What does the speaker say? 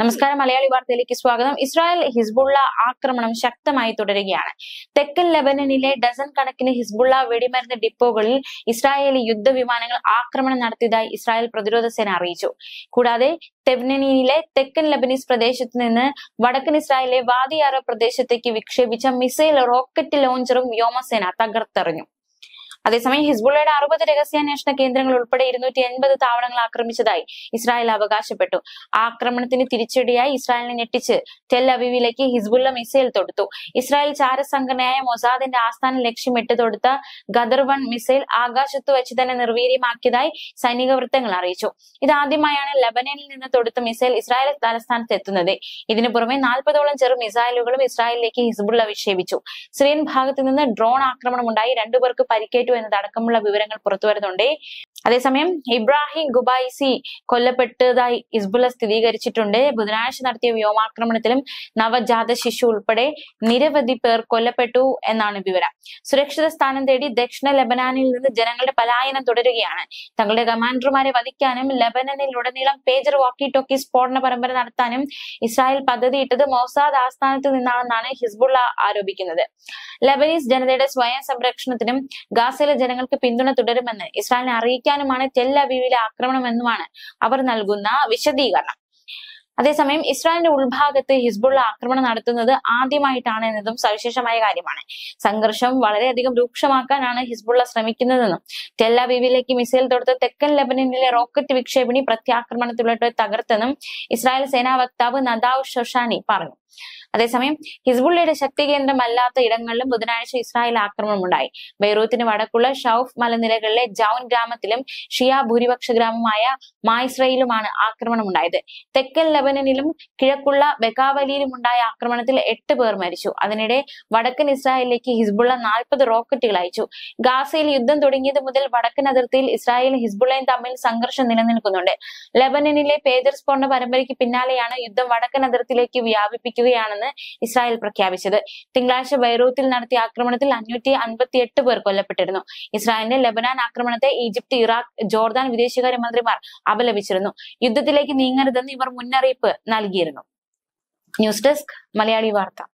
നമസ്കാരം മലയാളി വാർത്തയിലേക്ക് സ്വാഗതം ഇസ്രായേൽ ഹിസ്ബുള്ള ആക്രമണം ശക്തമായി തുടരുകയാണ് തെക്കൻ ലെബനനിലെ ഡസൻ കണക്കിന് ഹിസ്ബുള്ള വെടിമരുന്ന് ഡിപ്പോകളിൽ ഇസ്രായേലി യുദ്ധവിമാനങ്ങൾ ആക്രമണം നടത്തിയതായി ഇസ്രായേൽ പ്രതിരോധ സേന അറിയിച്ചു കൂടാതെ തെബ്നനിയിലെ തെക്കൻ ലബനീസ് പ്രദേശത്ത് നിന്ന് വടക്കൻ ഇസ്രായേലിലെ വാദിയാറ പ്രദേശത്തേക്ക് വിക്ഷേപിച്ച മിസൈൽ റോക്കറ്റ് ലോഞ്ചറും വ്യോമസേന തകർത്തെറിഞ്ഞു അതേസമയം ഹിസ്ബുള്ളയുടെ അറുപത് രഹസ്യാന്വേഷണ കേന്ദ്രങ്ങൾ ഉൾപ്പെടെ ഇരുന്നൂറ്റി എൺപത് താവളങ്ങൾ ആക്രമിച്ചതായി ഇസ്രായേൽ അവകാശപ്പെട്ടു ആക്രമണത്തിന് തിരിച്ചടിയായി ഇസ്രായേലിനെ ഞെട്ടിച്ച് ടെൽ അവിവിലേക്ക് ഹിസ്ബുള്ള മിസൈൽ തൊടുത്തു ഇസ്രായേൽ ചാര സംഘടനയായ മൊസാദിന്റെ ആസ്ഥാന ലക്ഷ്യമിട്ട് തൊടുത്ത ഗദർ വൺ മിസൈൽ ആകാശത്ത് വെച്ച് തന്നെ നിർവീര്യമാക്കിയതായി സൈനിക വൃത്തങ്ങൾ അറിയിച്ചു ഇതാദ്യമായാണ് ലബനനിൽ നിന്ന് തൊടുത്ത മിസൈൽ ഇസ്രായേൽ തലസ്ഥാനത്ത് എത്തുന്നത് ഇതിനു പുറമെ നാൽപ്പതോളം ചെറു മിസൈലുകളും ഇസ്രായേലിലേക്ക് ഹിസ്ബുള്ള വിക്ഷേപിച്ചു സിറിയൻ ഭാഗത്ത് നിന്ന് ഡ്രോൺ ആക്രമണം ഉണ്ടായി രണ്ടുപേർക്ക് പരിക്കേറ്റു കൊല്ലപ്പെട്ടു എന്നതടക്കമുള്ള വിവരങ്ങൾ പുറത്തുവരുന്നുണ്ട് അതേസമയം ഇബ്രാഹിം ഗുബായിസി കൊല്ലപ്പെട്ടതായി ഇസ്ബുല സ്ഥിരീകരിച്ചിട്ടുണ്ട് ബുധനാഴ്ച നടത്തിയ വ്യോമാക്രമണത്തിലും നവജാത ശിശു ഉൾപ്പെടെ നിരവധി പേർ കൊല്ലപ്പെട്ടു എന്നാണ് വിവരം സുരക്ഷിത സ്ഥാനം തേടി ദക്ഷിണ ലബനാനിൽ നിന്ന് ജനങ്ങളുടെ പലായനം തുടരുകയാണ് തങ്ങളുടെ കമാൻഡർമാരെ വധിക്കാനും ലബനനിൽ ഉടനീളം പേജർ വാക്കി ടോക്കി സ്ഫോടന പരമ്പര നടത്താനും ഇസ്രായേൽ പദ്ധതിയിട്ടത് മൊസാദ് ആസ്ഥാനത്ത് നിന്നാണെന്നാണ് ഹിസ്ബുള്ള ആരോപിക്കുന്നത് ലബനീസ് ജനതയുടെ സ്വയം സംരക്ഷണത്തിനും ഗാസയിലെ ജനങ്ങൾക്ക് പിന്തുണ തുടരുമെന്ന് ഇസ്രായേലിനെ അറിയിക്കാനുമാണ് ടെൽ ആക്രമണം ആക്രമണമെന്നുമാണ് അവർ നൽകുന്ന വിശദീകരണം അതേസമയം ഇസ്രായേലിന്റെ ഉൾഭാഗത്ത് ഹിസ്ബുള്ള ആക്രമണം നടത്തുന്നത് ആദ്യമായിട്ടാണ് എന്നതും സവിശേഷമായ കാര്യമാണ് സംഘർഷം വളരെയധികം രൂക്ഷമാക്കാനാണ് ഹിസ്ബുള്ള ശ്രമിക്കുന്നതെന്നും ടെല്ലവീവിലേക്ക് മിസൈൽ തൊടുത്ത് തെക്കൻ ലബനനിലെ റോക്കറ്റ് വിക്ഷേപണി പ്രത്യാക്രമണത്തിലൂടെ തകർത്തെന്നും ഇസ്രായേൽ സേനാ വക്താവ് നദാവ് ഷൊഷാനി പറഞ്ഞു അതേസമയം ഹിസ്ബുള്ളയുടെ ശക്തി കേന്ദ്രമല്ലാത്ത ഇടങ്ങളിലും ബുധനാഴ്ച ഇസ്രായേൽ ആക്രമണം ഉണ്ടായി ബൈറൂത്തിന് വടക്കുള്ള ഷൌഫ് മലനിരകളിലെ ജൌൻ ഗ്രാമത്തിലും ഷിയ ഭൂരിപക്ഷ ഗ്രാമമായ മായിസ്രയിലുമാണ് ഉണ്ടായത് തെക്കൻ ലബനനിലും കിഴക്കുള്ള ബെഗാവലിയിലും ഉണ്ടായ ആക്രമണത്തിൽ എട്ട് പേർ മരിച്ചു അതിനിടെ വടക്കൻ ഇസ്രായേലിലേക്ക് ഹിസ്ബുള്ള നാൽപ്പത് റോക്കറ്റുകൾ അയച്ചു ഗാസയിൽ യുദ്ധം തുടങ്ങിയത് മുതൽ വടക്കൻ അതിർത്തിയിൽ ഇസ്രായേലും ഹിസ്ബുള്ളയും തമ്മിൽ സംഘർഷം നിലനിൽക്കുന്നുണ്ട് ലബനനിലെ പേജർ സ്ഫോടന പരമ്പരയ്ക്ക് പിന്നാലെയാണ് യുദ്ധം വടക്കൻ അതിർത്തിയിലേക്ക് വ്യാപിപ്പിക്കുന്നത് ലംഘിക്കുകയാണെന്ന് ഇസ്രായേൽ പ്രഖ്യാപിച്ചത് തിങ്കളാഴ്ച ബൈറൂത്തിൽ നടത്തിയ ആക്രമണത്തിൽ അഞ്ഞൂറ്റി അൻപത്തി എട്ട് പേർ കൊല്ലപ്പെട്ടിരുന്നു ഇസ്രായേലിന്റെ ലബനാൻ ആക്രമണത്തെ ഈജിപ്ത് ഇറാഖ് ജോർദാൻ വിദേശകാര്യ മന്ത്രിമാർ അപലപിച്ചിരുന്നു യുദ്ധത്തിലേക്ക് നീങ്ങരുതെന്ന് ഇവർ മുന്നറിയിപ്പ് നൽകിയിരുന്നു ന്യൂസ് ഡെസ്ക് മലയാളി വാർത്ത